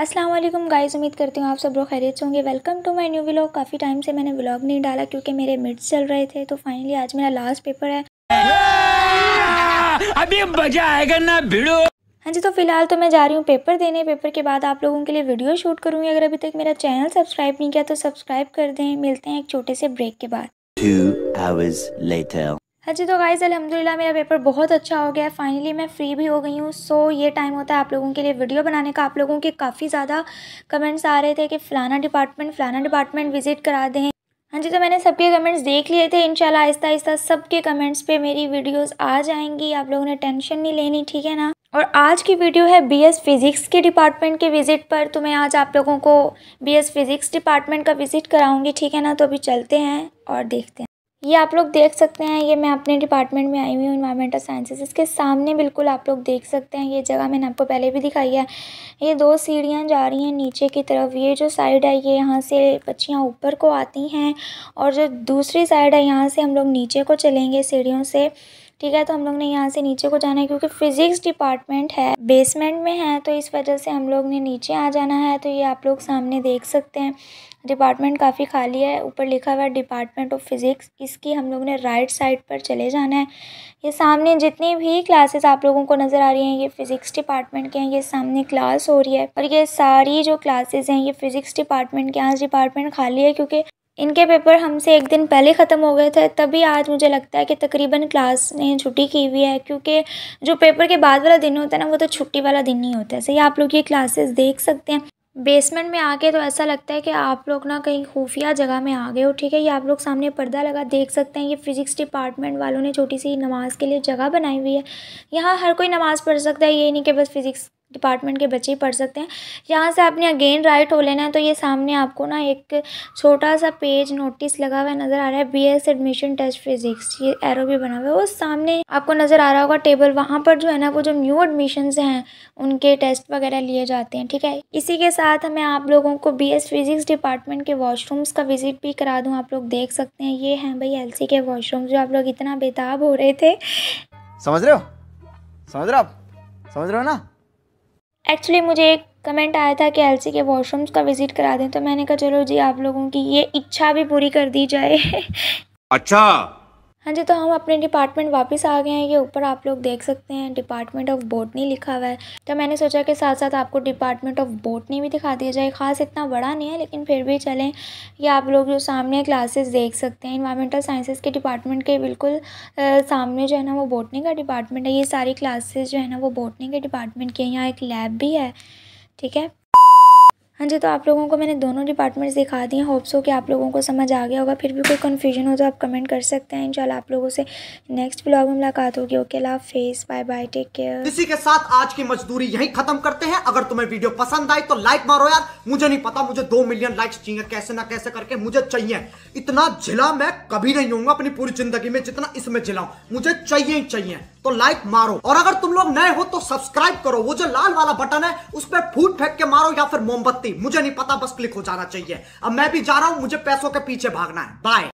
अस्सलाम वालेकुम गाइस उम्मीद करती हूँ आप सब लोग खैरियत से होंगे welcome to my new vlog काफ़ी टाइम से मैंने व्लॉग नहीं डाला क्योंकि मेरे मिड्स चल रहे थे तो फाइनली आज मेरा लास्ट पेपर है अभी मजा आएगा ना भिड़ो हाँ जी तो फिलहाल तो मैं जा रही हूँ पेपर देने पेपर के बाद आप लोगों के लिए वीडियो शूट करूँगी अगर अभी तक मेरा चैनल सब्सक्राइब नहीं किया तो सब्सक्राइब कर दें मिलते हैं एक छोटे से ब्रेक के बाद हाँ जी तो गाइज़ अलहमदिल्ला मेरा पेपर बहुत अच्छा हो गया है फाइनली मैं फ्री भी हो गई हूँ सो ये टाइम होता है आप लोगों के लिए वीडियो बनाने का आप लोगों के काफ़ी ज़्यादा कमेंट्स आ रहे थे कि फ़लाना डिपार्टमेंट फ़लाना डिपार्टमेंट विज़िट करा दें हाँ जी तो मैंने सबके कमेंट्स देख लिए थे शाला आहिस्ता आहिस्ता सबके कमेंट्स पर मेरी वीडियोज़ आ जाएंगी आप लोगों ने टेंशन नहीं लेनी ठीक है ना और आज की वीडियो है बी फिज़िक्स के डिपार्टमेंट के विज़िट पर तो मैं आज आप लोगों को बी फिज़िक्स डिपार्टमेंट का विज़िट कराऊँगी ठीक है ना तो अभी चलते हैं और देखते हैं ये आप लोग देख सकते हैं ये मैं अपने डिपार्टमेंट में आई हुई हूँ इन्वायरमेंटल साइंसेज इसके सामने बिल्कुल आप लोग देख सकते हैं ये जगह मैंने आपको पहले भी दिखाई है ये दो सीढ़ियाँ जा रही हैं नीचे की तरफ ये जो साइड है ये यहाँ से पक्षियाँ ऊपर को आती हैं और जो दूसरी साइड है यहाँ से हम लोग नीचे को चलेंगे सीढ़ियों से ठीक है तो हम लोग ने यहाँ से नीचे को जाना है क्योंकि फिजिक्स डिपार्टमेंट है बेसमेंट में है तो इस वजह से हम लोग ने नीचे आ जाना है तो ये आप लोग सामने देख सकते हैं डिपार्टमेंट काफ़ी खाली है ऊपर लिखा हुआ है डिपार्टमेंट ऑफ फिज़िक्स इसकी हम लोग ने राइट साइड पर चले जाना है ये सामने जितनी भी क्लासेस आप लोगों को नज़र आ रही हैं ये फ़िज़िक्स डिपार्टमेंट के हैं ये सामने क्लास हो रही है और ये सारी जो क्लासेस हैं ये फ़िज़िक्स डिपार्टमेंट के आज डिपार्टमेंट खाली है क्योंकि इनके पेपर हमसे एक दिन पहले ख़त्म हो गए थे तभी आज मुझे लगता है कि तकरीबन क्लास ने छुट्टी की हुई है क्योंकि जो पेपर के बाद वाला दिन होता है ना वो तो छुट्टी वाला दिन ही होता है सही आप लोग ये क्लासेस देख सकते हैं बेसमेंट में आके तो ऐसा लगता है कि आप लोग ना कहीं खुफिया जगह में आ गए हो ठीक है ये आप लोग सामने पर्दा लगा देख सकते हैं ये फिज़िक्स डिपार्टमेंट वालों ने छोटी सी नमाज़ के लिए जगह बनाई हुई है यहाँ हर कोई नमाज़ पढ़ सकता है ये नहीं कि बस फिज़िक्स डिपार्टमेंट के बच्चे ही पढ़ सकते हैं यहाँ से आपने अगेन राइट हो लेना है तो ये सामने आपको ना एक छोटा सा पेज नोटिस लगा हुआ नज़र आ रहा है B S admission test physics ये एरो भी बना हुआ है वो सामने आपको नज़र आ रहा होगा टेबल वहाँ पर जो है ना वो जो न्यू एडमिशन हैं उनके टेस्ट वगैरह लिए जाते हैं ठीक है इसी के साथ मैं आप लोगों को बी एस फिजिक्स डिपार्टमेंट के वॉशरूम्स का विजिट भी करा दूँ आप लोग देख सकते हैं ये हैं भाई एल सी के वॉशरूम जो आप लोग इतना बेताब हो रहे थे समझ रहे हो समझ रहे हो आप समझ रहे हो ना एक्चुअली मुझे एक कमेंट आया था कि एलसी के वॉशरूम्स का विज़िट करा दें तो मैंने कहा चलो जी आप लोगों की ये इच्छा भी पूरी कर दी जाए अच्छा हाँ जी तो हम अपने डिपार्टमेंट वापस आ गए हैं ये ऊपर आप लोग देख सकते हैं डिपार्टमेंट ऑफ बोटनी लिखा हुआ है तो मैंने सोचा कि साथ साथ आपको डिपार्टमेंट ऑफ बोटनी भी दिखा दिया जाए ख़ास इतना बड़ा नहीं है लेकिन फिर भी चलें ये आप लोग जो सामने क्लासेस देख सकते हैं इन्वायरमेंटल साइंसेज के डिपार्टमेंट के बिल्कुल आ, सामने जो है ना वो बोटनी का डिपार्टमेंट है ये सारी क्लासेज जो है ना वो बोटनी के डिपार्टमेंट के यहाँ एक लैब भी है ठीक है हाँ जी तो आप लोगों को मैंने दोनों डिपार्टमेंट्स दिखा दिए होप्स हो कि आप लोगों को समझ आ गया होगा फिर भी कोई कन्फ्यूजन हो तो आप कमेंट कर सकते हैं इन आप लोगों से नेक्स्ट ब्लॉग में मुलाकात होगी ओके ला फेस बाय बाय टेक केयर इसी के साथ आज की मजदूरी यही खत्म करते हैं अगर तुम्हें वीडियो पसंद आई तो लाइक मारो यार मुझे नहीं पता मुझे दो मिलियन लाइक्स चाहिए कैसे ना कैसे करके मुझे चाहिए इतना झिला मैं कभी नहीं हूँ अपनी पूरी जिंदगी में जितना इसमें झिलाऊ मुझे चाहिए ही चाहिए तो लाइक मारो और अगर तुम लोग नए हो तो सब्सक्राइब करो वो जो लाल वाला बटन है उस पर फूट फेंक के मारो या फिर मोमबत्ती नहीं मुझे नहीं पता बस क्लिक हो जाना चाहिए अब मैं भी जा रहा हूं मुझे पैसों के पीछे भागना है बाय